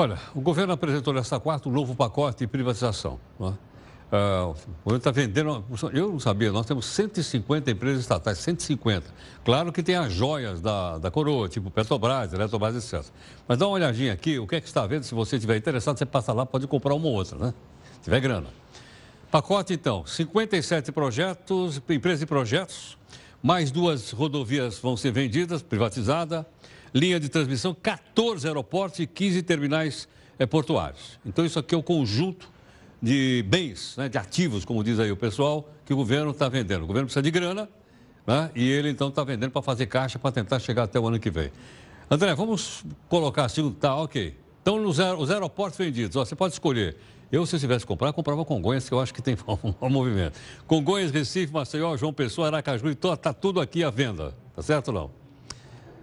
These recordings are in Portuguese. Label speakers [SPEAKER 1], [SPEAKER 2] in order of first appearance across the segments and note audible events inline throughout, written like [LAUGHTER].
[SPEAKER 1] Olha, o governo apresentou nesta quarta um novo pacote de privatização. Não Uh, o está vendendo. Eu não sabia, nós temos 150 empresas estatais, 150. Claro que tem as joias da, da coroa, tipo Petrobras, Eletrobras, etc. Mas dá uma olhadinha aqui, o que é que está vendo? Se você estiver interessado, você passa lá, pode comprar uma ou outra, né? Se tiver grana. Pacote, então, 57 projetos, empresas e projetos, mais duas rodovias vão ser vendidas, privatizadas linha de transmissão, 14 aeroportos e 15 terminais é, portuários. Então, isso aqui é o conjunto de bens, né, de ativos, como diz aí o pessoal, que o governo está vendendo. O governo precisa de grana né, e ele, então, está vendendo para fazer caixa para tentar chegar até o ano que vem. André, vamos colocar assim, tá, ok. Então, nos, os aeroportos vendidos, ó, você pode escolher. Eu, se eu tivesse que comprar, comprava Congonhas, que eu acho que tem [LAUGHS] um, movimento. Congonhas, Recife, Maceió, João Pessoa, Aracaju, está tudo aqui à venda. Tá certo ou não?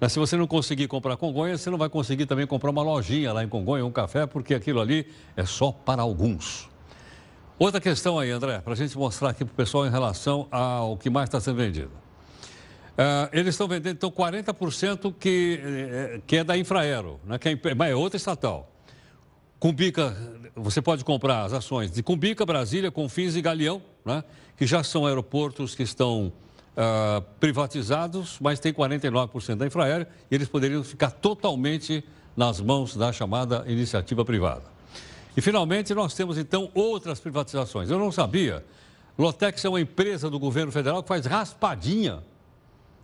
[SPEAKER 1] Mas se você não conseguir comprar Congonha, você não vai conseguir também comprar uma lojinha lá em Congonha, um café, porque aquilo ali é só para alguns. Outra questão aí, André, para a gente mostrar aqui para o pessoal em relação ao que mais está sendo vendido. Uh, eles estão vendendo, então, 40% que, é, que é da Infraero, né, que é, mas é outra estatal. Cumbica, você pode comprar as ações de Cumbica, Brasília, Confins e Galeão, né, que já são aeroportos que estão ah, privatizados, mas tem 49% da Infraero e eles poderiam ficar totalmente nas mãos da chamada iniciativa privada. E finalmente nós temos então outras privatizações. Eu não sabia. Lotex é uma empresa do governo federal que faz raspadinha.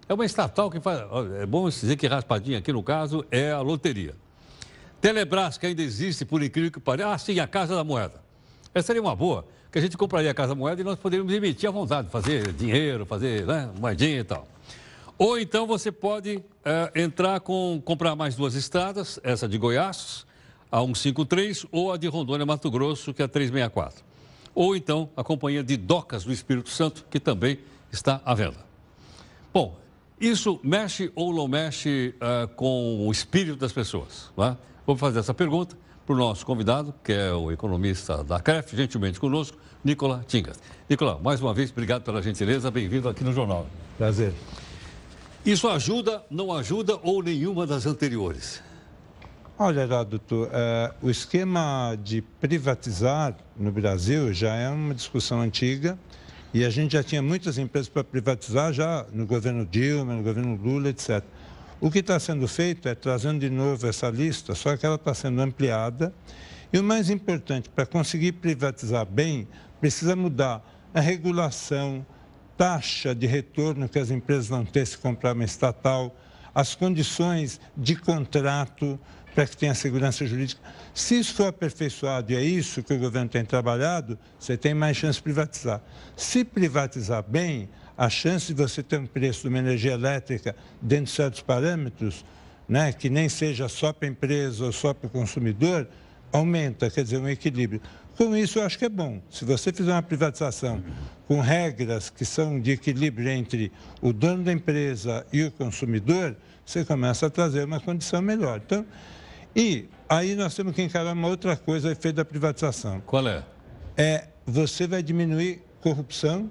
[SPEAKER 1] É uma estatal que faz. É bom dizer que raspadinha aqui no caso é a loteria. Telebrás, que ainda existe, por incrível que pareça. Ah, sim, a Casa da Moeda. Essa seria uma boa que a gente compraria a casa moeda e nós poderíamos emitir à vontade, fazer dinheiro, fazer né, moedinha e tal. Ou então você pode é, entrar com comprar mais duas estradas, essa de Goiás, a 153, ou a de Rondônia, Mato Grosso, que é a 364. Ou então a companhia de docas do Espírito Santo, que também está à venda. Bom, isso mexe ou não mexe uh, com o espírito das pessoas? Né? Vou fazer essa pergunta para o nosso convidado, que é o economista da CREF, gentilmente conosco, Nicola Tingas. Nicola, mais uma vez, obrigado pela gentileza, bem-vindo aqui no Jornal.
[SPEAKER 2] Prazer. Isso
[SPEAKER 1] ajuda, não ajuda ou nenhuma das anteriores?
[SPEAKER 2] Olha, Doutor, é, o esquema de privatizar no Brasil já é uma discussão antiga e a gente já tinha muitas empresas para privatizar já no governo Dilma, no governo Lula, etc. O que está sendo feito é trazendo de novo essa lista, só que ela está sendo ampliada. E o mais importante, para conseguir privatizar bem, precisa mudar a regulação, taxa de retorno que as empresas não ter se comprar uma estatal, as condições de contrato para que tenha segurança jurídica. Se isso for aperfeiçoado e é isso que o governo tem trabalhado, você tem mais chance de privatizar. Se privatizar bem, a chance de você ter um preço de uma energia elétrica dentro de certos parâmetros, né, que nem seja só para a empresa ou só para o consumidor, aumenta, quer dizer, um equilíbrio. Com isso, eu acho que é bom. Se você fizer uma privatização com regras que são de equilíbrio entre o dono da empresa e o consumidor, você começa a trazer uma condição melhor. Então, e aí nós temos que encarar uma outra coisa, efeito da privatização. Qual é? É, você vai diminuir corrupção,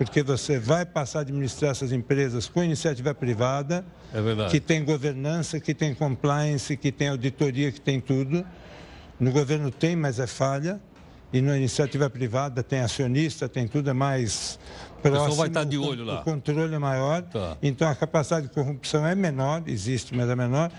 [SPEAKER 2] porque você vai passar a administrar essas empresas com iniciativa privada, é que tem governança, que tem compliance, que tem auditoria, que tem tudo. No governo tem, mas é falha. E na iniciativa privada tem acionista, tem tudo, é mais próximo. vai tá estar de olho lá. O controle é maior. Tá. Então a capacidade de corrupção é menor, existe, mas é menor.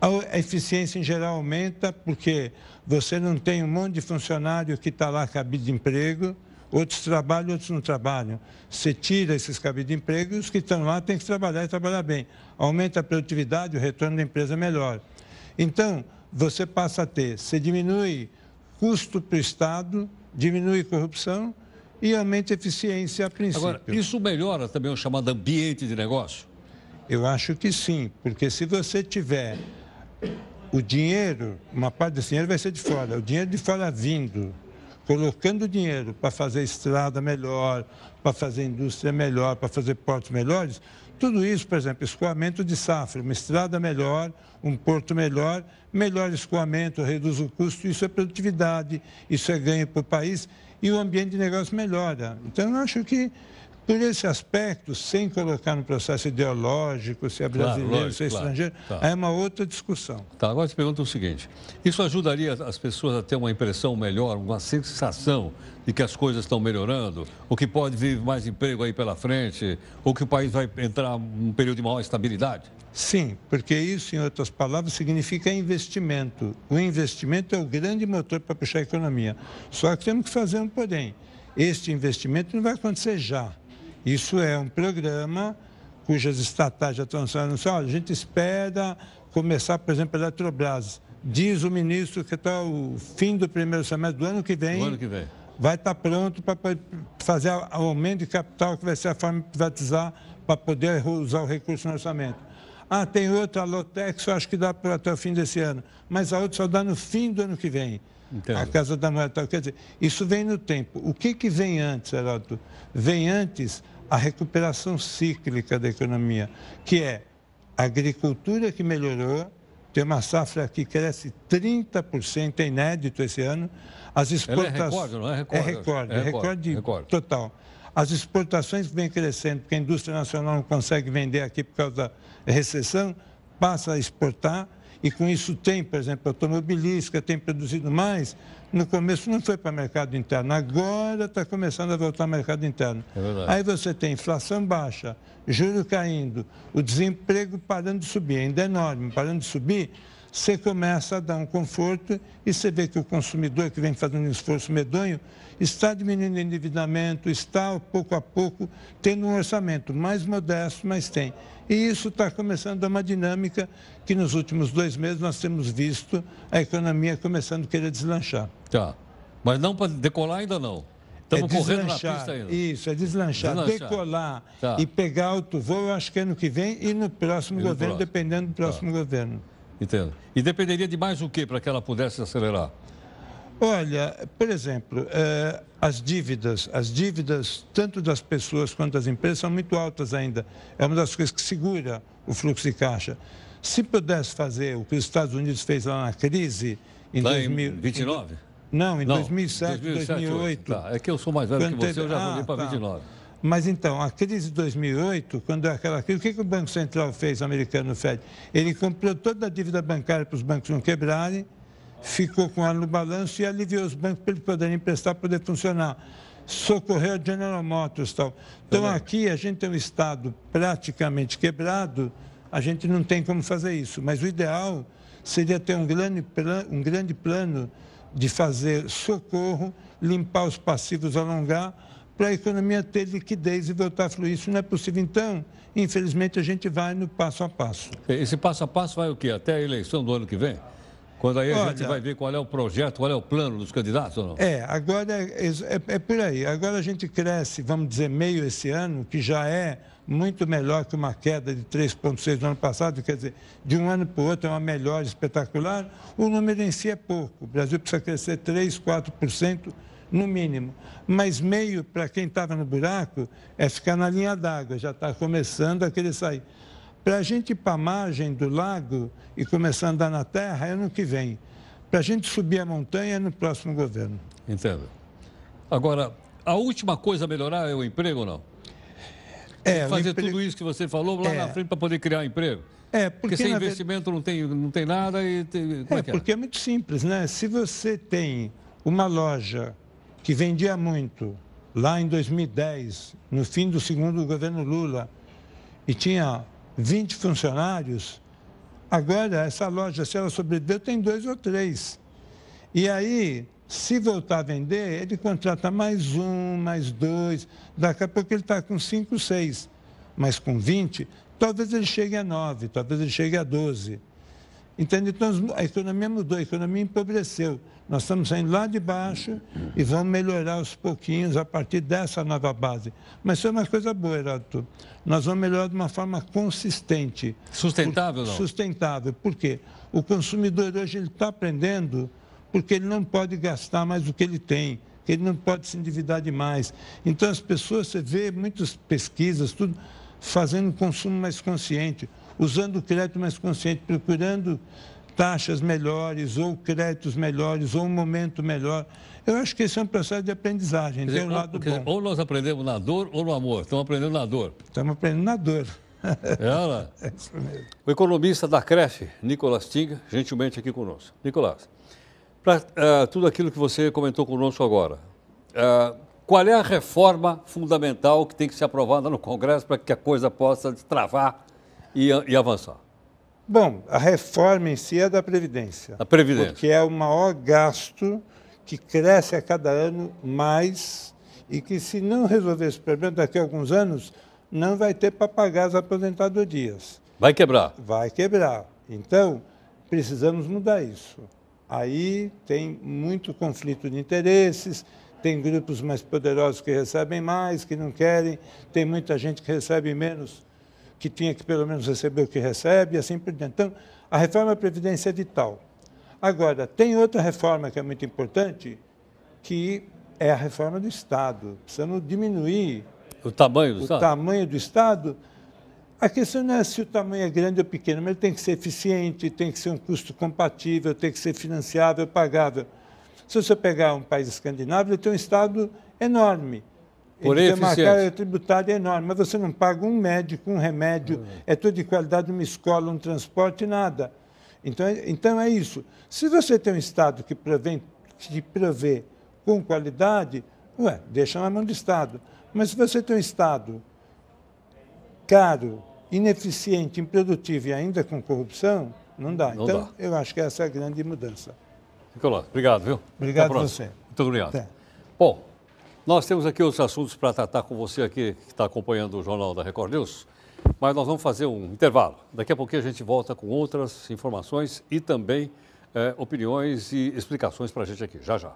[SPEAKER 2] A eficiência em geral aumenta porque você não tem um monte de funcionário que está lá cabido de emprego Outros trabalham, outros não trabalham. Você tira esses cabides de emprego e os que estão lá têm que trabalhar e trabalhar bem. Aumenta a produtividade, o retorno da empresa é melhor. Então, você passa a ter, você diminui custo para o Estado, diminui corrupção e aumenta a eficiência a princípio. Agora, isso melhora também o chamado ambiente de negócio? Eu acho que sim, porque se você tiver o dinheiro, uma parte desse dinheiro vai ser de fora, o dinheiro de fora vindo colocando dinheiro para fazer estrada melhor, para fazer indústria melhor, para fazer portos melhores, tudo isso, por exemplo, escoamento de safra, uma estrada melhor, um porto melhor, melhor escoamento, reduz o custo, isso é produtividade, isso é ganho para o país e o ambiente de negócio melhora. Então, eu acho que por esse aspecto, sem colocar no processo ideológico, se é brasileiro, claro, lógico, se é estrangeiro, claro, tá. é uma outra discussão.
[SPEAKER 1] Tá, agora te pergunto o seguinte: isso ajudaria as pessoas a ter uma impressão melhor, uma sensação de que as coisas estão melhorando, ou que pode vir mais emprego aí pela frente, ou que o país vai entrar num período de
[SPEAKER 2] maior estabilidade? Sim, porque isso, em outras palavras, significa investimento. O investimento é o grande motor para puxar a economia. Só que temos que fazer um porém. Este investimento não vai acontecer já isso é um programa cujas estatais já estão anunciando, então, a gente espera começar, por exemplo, a Eletrobras. Diz o ministro que está o fim do primeiro semestre do ano que vem. Do ano que vem. Vai estar pronto para fazer o aumento de capital, que vai ser a forma de privatizar, para poder usar o recurso no orçamento. Ah, tem outra, a Lotex, eu acho que dá para até o fim desse ano. Mas a outra só dá no fim do ano que vem. Entendo. A Casa da Moeda. Quer dizer, isso vem no tempo. O que, que vem antes, Heródoto? Vem antes a recuperação cíclica da economia, que é a agricultura que melhorou, tem uma safra que cresce 30%, é inédito esse ano. As exportações. é recorde, não é recorde? É recorde, é recorde, é recorde total. As exportações vêm crescendo, porque a indústria nacional não consegue vender aqui por causa da recessão, passa a exportar e com isso tem, por exemplo, automobilística, tem produzido mais. No começo não foi para o mercado interno, agora está começando a voltar ao mercado interno. É Aí você tem inflação baixa, juros caindo, o desemprego parando de subir, ainda é enorme, parando de subir você começa a dar um conforto e você vê que o consumidor que vem fazendo um esforço medonho está diminuindo o endividamento, está pouco a pouco tendo um orçamento mais modesto, mas tem. E isso está começando a uma dinâmica que nos últimos dois meses nós temos visto a economia começando a querer deslanchar. Tá.
[SPEAKER 1] Mas não para decolar ainda não. Estamos é correndo na pista ainda.
[SPEAKER 2] Isso, é deslanchar, deslanchar. decolar tá. e pegar alto voo, eu acho que ano é que vem e no próximo e no governo, próximo. dependendo do próximo tá. governo.
[SPEAKER 1] Entendo. E dependeria de mais o que para que ela pudesse acelerar?
[SPEAKER 2] Olha, por exemplo, eh, as dívidas, as dívidas tanto das pessoas quanto das empresas são muito altas ainda. É uma das coisas que segura o fluxo de caixa. Se pudesse fazer o que os Estados Unidos fez lá na crise em 2009? 2029? Em, não, em não, 2007, 2007 2008. 2008. Tá, é que eu sou mais velho que você, eu já ah, mudei para tá. 29. Mas então, a crise de 2008, quando aquela crise, o que, que o Banco Central fez, o americano o Fed? Ele comprou toda a dívida bancária para os bancos não quebrarem, ficou com ela no balanço e aliviou os bancos para eles poderem emprestar, poder funcionar. Socorreu a General Motors e tal. Então, aqui a gente tem um Estado praticamente quebrado, a gente não tem como fazer isso. Mas o ideal seria ter um grande, plan, um grande plano de fazer socorro, limpar os passivos, alongar para a economia ter liquidez e voltar a fluir. Isso não é possível. Então, infelizmente, a gente vai no passo a passo.
[SPEAKER 1] Esse passo a passo vai o quê? Até a eleição do ano que vem? Quando aí a Olha, gente vai ver qual é o projeto, qual é o plano dos candidatos ou não?
[SPEAKER 2] É, agora é, é, é, é por aí. Agora a gente cresce, vamos dizer, meio esse ano, que já é muito melhor que uma queda de 3,6% no ano passado, quer dizer, de um ano para o outro é uma melhora espetacular. O número em si é pouco. O Brasil precisa crescer 3, 4% no mínimo. Mas meio para quem estava no buraco é ficar na linha d'água, já está começando a querer sair. Para a gente ir para a margem do lago e começar a andar na terra é ano que vem. Para a gente subir a montanha é no próximo governo. Entendo. Agora, a última
[SPEAKER 1] coisa a melhorar é o emprego ou não? É, fazer tudo isso que você falou lá é. na frente para poder criar emprego. É, porque, porque sem investimento não, tem, não tem nada e tem... É, é, é, porque
[SPEAKER 2] é muito simples, né? Se você tem uma loja que vendia muito lá em 2010, no fim do segundo governo Lula, e tinha 20 funcionários, agora essa loja, se ela sobreviveu, tem dois ou três. E aí, se voltar a vender, ele contrata mais um, mais dois, daqui a pouco ele está com cinco, seis, mas com 20, talvez ele chegue a nove, talvez ele chegue a 12. Entende? Então, a economia mudou, a economia empobreceu. Nós estamos saindo lá de baixo e vamos melhorar aos pouquinhos a partir dessa nova base. Mas isso é uma coisa boa, Heródoto. Nós vamos melhorar de uma forma consistente. Sustentável, não? Sustentável. Por quê? O consumidor hoje está aprendendo porque ele não pode gastar mais do que ele tem que ele não pode se endividar demais. Então, as pessoas, você vê muitas pesquisas, tudo, fazendo um consumo mais consciente usando o crédito mais consciente, procurando taxas melhores, ou créditos melhores, ou um momento melhor. Eu acho que esse é um processo de aprendizagem, dizer, tem um lado bom.
[SPEAKER 1] ou nós aprendemos na dor ou no amor. Estamos aprendendo na dor.
[SPEAKER 2] Estamos aprendendo na dor. Ela. É, [LAUGHS] é isso mesmo.
[SPEAKER 1] O economista da CREF, Nicolas Tinga, gentilmente aqui conosco. Nicolas, para uh, é, tudo aquilo que você comentou conosco agora, uh, qual é a reforma fundamental que tem que ser aprovada no Congresso para que a coisa possa destravar e, e avançar?
[SPEAKER 2] Bom, a reforma em si é da Previdência. A Previdência. Porque é o maior gasto que cresce a cada ano mais e que, se não resolver esse problema daqui a alguns anos, não vai ter para pagar as aposentadorias. Vai quebrar. Vai quebrar. Então, precisamos mudar isso. Aí tem muito conflito de interesses, tem grupos mais poderosos que recebem mais, que não querem, tem muita gente que recebe menos que tinha que pelo menos receber o que recebe, e assim por diante. Então, a reforma previdência é vital. Agora, tem outra reforma que é muito importante, que é a reforma do Estado. Precisamos diminuir o tamanho do, o Estado. Tamanho do Estado. A questão não é se o tamanho é grande ou pequeno, mas ele tem que ser eficiente, tem que ser um custo compatível, tem que ser financiável, pagável. Se você pegar um país escandinavo, ele tem um Estado enorme
[SPEAKER 1] por eles têm uma carga
[SPEAKER 2] tributária enorme, mas você não paga um médico, um remédio, é, é tudo de qualidade, uma escola, um transporte, nada. Então, é, então é isso. Se você tem um Estado que prevê, que prevê com qualidade, ué, deixa na mão do Estado. Mas se você tem um Estado caro, ineficiente, improdutivo e ainda com corrupção, não dá. Não então, dá. eu acho que essa é a grande mudança.
[SPEAKER 1] Nicolás, obrigado, viu? Obrigado a você. Muito obrigado. Até. Bom, nós temos aqui outros assuntos para tratar com você aqui que está acompanhando o Jornal da Record News, mas nós vamos fazer um intervalo. Daqui a pouquinho a gente volta com outras informações e também eh, opiniões e explicações para a gente aqui. Já, já.